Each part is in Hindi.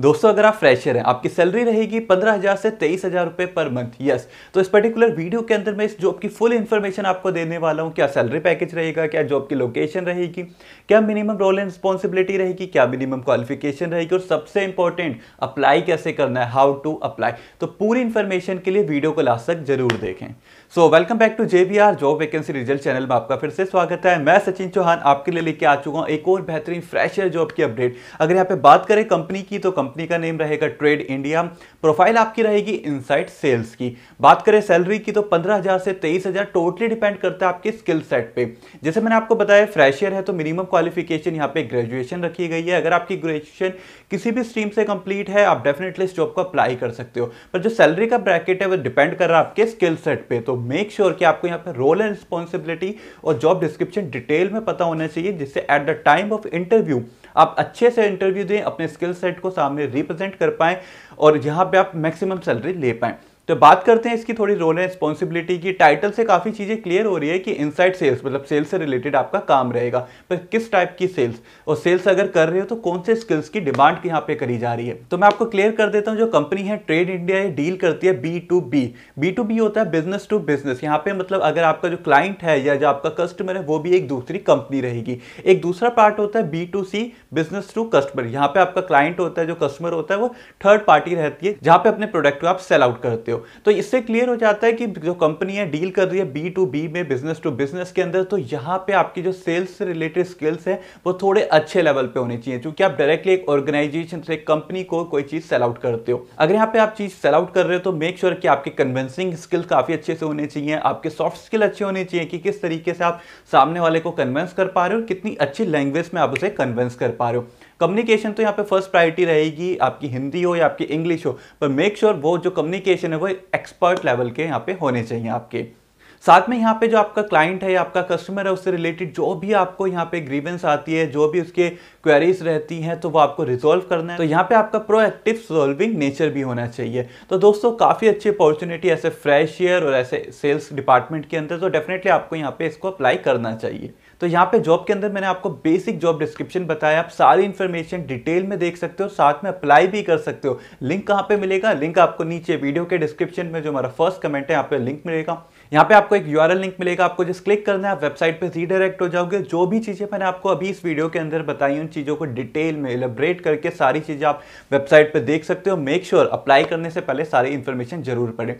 दोस्तों अगर आप फ्रेशर हैं आपकी सैलरी रहेगी पंद्रह हज़ार से तेईस हज़ार रुपए पर मंथ यस तो इस पर्टिकुलर वीडियो के अंदर मैं इस जॉब की फुल इन्फॉर्मेशन आपको देने वाला हूं क्या सैलरी पैकेज रहेगा क्या जॉब की लोकेशन रहेगी क्या मिनिमम रोल एंड रिस्पॉन्सिबिलिटी रहेगी क्या मिनिमम क्वालिफिकेशन रहेगी और सबसे इंपॉर्टेंट अप्लाई कैसे करना है हाउ टू अप्लाई तो पूरी इन्फॉर्मेशन के लिए वीडियो को लास्ट तक जरूर देखें so welcome back to J job vacancy result channel में आपका फिर से स्वागत है मैं सचिन चौहान आपके लिए लेके आ चुका हूँ एक और बेहतरीन फ्रेशर जॉब की अपडेट अगर यहाँ पे बात करें कंपनी की तो कंपनी का नेम रहेगा ट्रेड इंडिया प्रोफाइल आपकी रहेगी इनसाइट सेल्स की बात करें सैलरी की तो 15,000 से 23,000 टोटली डिपेंड करता है आपके स्किल सेट पे जैसे मैंने आपको बताया फ्रेशर है तो मिनिमम क्वालिफिकेशन यहाँ पे ग्रेजुएशन रखी गई है अगर आपकी ग्रेजुएशन किसी भी स्ट्रीम से कंप्लीट है आप डेफिनेटली इस जॉब को अप्लाई कर सकते हो पर जो सैलरी का ब्रैकेट है वो डिपेंड कर रहा है आपके स्किल सेट पे तो मेक श्योर sure कि आपको यहाँ पे रोल एंड रिस्पॉन्सिबिलिटी और जॉब डिस्क्रिप्शन डिटेल में पता होना चाहिए जिससे at the time of interview आप अच्छे से इंटरव्यू दें अपने स्किल सेट को सामने रिप्रेजेंट कर पाएं और यहाँ पर आप मैक्सिमम सैलरी ले पाएं तो बात करते हैं इसकी थोड़ी रोल एंड रिस्पॉन्सिबिलिटी की टाइटल से काफ़ी चीज़ें क्लियर हो रही है कि इनसाइड सेल्स मतलब सेल्स से रिलेटेड आपका काम रहेगा पर किस टाइप की सेल्स और सेल्स अगर कर रहे हो तो कौन से स्किल्स की डिमांड यहाँ पे करी जा रही है तो मैं आपको क्लियर कर देता हूँ जो कंपनी है ट्रेड इंडिया ये डील करती है B to B B to B होता है बिजनेस टू बिजनेस यहाँ पे मतलब अगर आपका जो क्लाइंट है या जो आपका कस्टमर है वो भी एक दूसरी कंपनी रहेगी एक दूसरा पार्ट होता है B to C business to customer यहाँ पे आपका क्लाइंट होता है जो कस्टमर होता है वो थर्ड पार्टी रहती है जहाँ पे अपने प्रोडक्ट को आप सेल आउट करते हो हो तो इससे क्लियर हो जाता है कि जो कंपनी है डील कर रही है बी टू बी में बिजनेस टू बिजनेस के अंदर तो यहाँ पे आपकी जो सेल्स से रिलेटेड स्किल्स हैं वो थोड़े अच्छे लेवल पे होने चाहिए क्योंकि आप डायरेक्टली एक ऑर्गेनाइजेशन से कंपनी को कोई चीज़ सेल आउट करते हो अगर यहाँ पे आप चीज़ सेल आउट कर रहे हो तो मेक श्योर sure कि आपके कन्विंसिंग स्किल काफ़ी अच्छे से होने चाहिए आपके सॉफ्ट स्किल अच्छे होने चाहिए कि किस तरीके से आप सामने वाले को कन्वेंस कर पा रहे हो कितनी अच्छी लैंग्वेज में आप उसे कन्वेंस कर पा रहे हो कम्युनिकेशन तो यहाँ पे फर्स्ट प्रायोरिटी रहेगी आपकी हिंदी हो या आपकी इंग्लिश हो पर मेक श्योर sure वो जो कम्युनिकेशन है वो एक्सपर्ट लेवल के यहाँ पे होने चाहिए आपके साथ में यहाँ पे जो आपका क्लाइंट है आपका कस्टमर है उससे रिलेटेड जो भी आपको यहाँ पे ग्रीवेंस आती है जो भी उसके क्वेरीज रहती हैं तो वो आपको रिजोल्व करना है तो यहाँ पे आपका प्रोएक्टिव सॉल्विंग नेचर भी होना चाहिए तो दोस्तों काफ़ी अच्छी अपॉर्चुनिटी ऐसे फ्रेश ईयर और ऐसे सेल्स डिपार्टमेंट के अंदर तो डेफिनेटली आपको यहाँ पे इसको अप्लाई करना चाहिए तो यहाँ पे जॉब के अंदर मैंने आपको बेसिक जॉब डिस्क्रिप्शन बताया आप सारी इन्फॉर्मेशन डिटेल में देख सकते हो साथ में अप्लाई भी कर सकते हो लिंक कहाँ पे मिलेगा लिंक आपको नीचे वीडियो के डिस्क्रिप्शन में जो हमारा फर्स्ट कमेंट है यहाँ पे लिंक मिलेगा यहाँ पे आपको एक यू लिंक मिलेगा आपको जिस क्लिक करना है आप वेबसाइट पे रीडायरेक्ट हो जाओगे जो भी चीज़ें मैंने आपको अभी इस वीडियो के अंदर बताई उन चीज़ों को डिटेल में एलिब्रेट करके सारी चीज़ें आप वेबसाइट पर देख सकते हो मेक श्योर अप्लाई करने से पहले सारी इन्फॉर्मेशन जरूर पड़े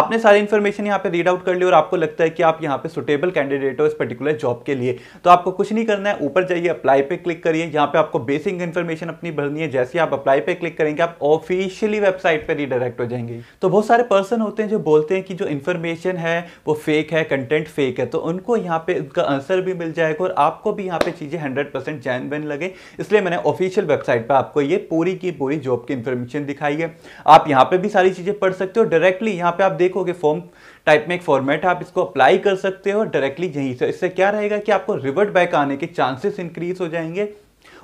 आपने सारी इन्फॉर्मेशन यहाँ पर रीड आउट कर ली और आपको लगता है कि आप यहाँ पर सुटेबल कैंडिडेट हो इस पर्टिकुलर जॉब के लिए तो आपको कुछ नहीं करना है ऊपर जाइए अप्लाई पर क्लिक करिए यहाँ पर आपको बेसिक इन्फॉर्मेशन अपनी भरनी है जैसे आप अप्लाई पर क्लिक करेंगे आप ऑफिशियली वेबसाइट पर रीडायरेक्ट हो जाएंगे तो बहुत सारे पर्सन होते हैं जो बोलते हैं कि जो इन्फॉर्मेशन है वो फेक है कंटेंट फेक है तो उनको यहाँ पे उनका आंसर भी मिल जाएगा और आपको भी यहाँ पे चीज़ें हंड्रेड परसेंट बन लगे इसलिए मैंने ऑफिशियल वेबसाइट पर आपको ये पूरी की पूरी जॉब की इन्फॉर्मेशन दिखाई है आप यहाँ पर भी सारी चीज़ें पढ़ सकते हो डायरेक्टली यहाँ पर आप देखोगे फॉर्म टाइप में एक फॉर्मेट है आप इसको अप्लाई कर सकते हो डायरेक्टली यहीं से इससे क्या रहेगा कि आपको रिवर्ट बैक आने के चांसेस इंक्रीज हो जाएंगे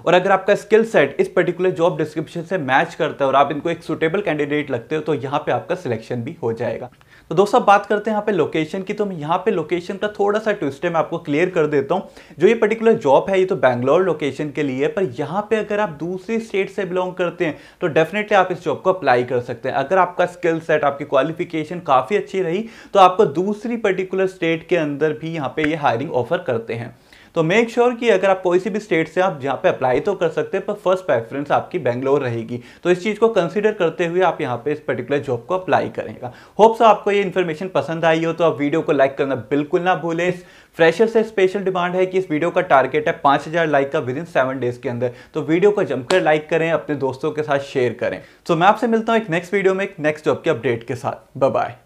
और अगर आपका स्किल सेट इस पर्टिकुलर जॉब डिस्क्रिप्शन से मैच करता है और आप इनको एक सुटेबल कैंडिडेट लगते हो तो यहाँ पे आपका सिलेक्शन भी हो जाएगा तो दोस्तों बात करते हैं यहाँ पे लोकेशन की तो मैं यहाँ पे लोकेशन का थोड़ा सा ट्विस्ट है मैं आपको क्लियर कर देता हूँ जो ये पर्टिकुलर जॉब है ये तो बैंगलोर लोकेशन के लिए है पर यहाँ पे अगर आप दूसरी स्टेट से बिलोंग करते हैं तो डेफिनेटली आप इस जॉब को अप्लाई कर सकते हैं अगर आपका स्किल सेट आपकी क्वालिफिकेशन काफ़ी अच्छी रही तो आपको दूसरी पर्टिकुलर स्टेट के अंदर भी यहाँ पे ये हायरिंग ऑफर करते हैं तो मेक श्योर sure कि अगर आप कोई भी स्टेट से आप जहाँ पे अप्लाई तो कर सकते हैं पर फर्स्ट प्रेफरेंस आपकी बेंगलोर रहेगी तो इस चीज़ को कंसिडर करते हुए आप यहाँ पे इस पर्टिकुलर जॉब को अप्लाई करेगा होप्स आपको ये इन्फॉर्मेशन पसंद आई हो तो आप वीडियो को लाइक करना बिल्कुल ना भूलें फ्रेशर से स्पेशल डिमांड है कि इस वीडियो का टारगेट है 5000 लाइक का विद इन सेवन डेज के अंदर तो वीडियो को जमकर लाइक करें अपने दोस्तों के साथ शेयर करें तो so, मैं आपसे मिलता हूँ एक नेक्स्ट वीडियो में एक नेक्स्ट जॉब के अपडेट के साथ बाय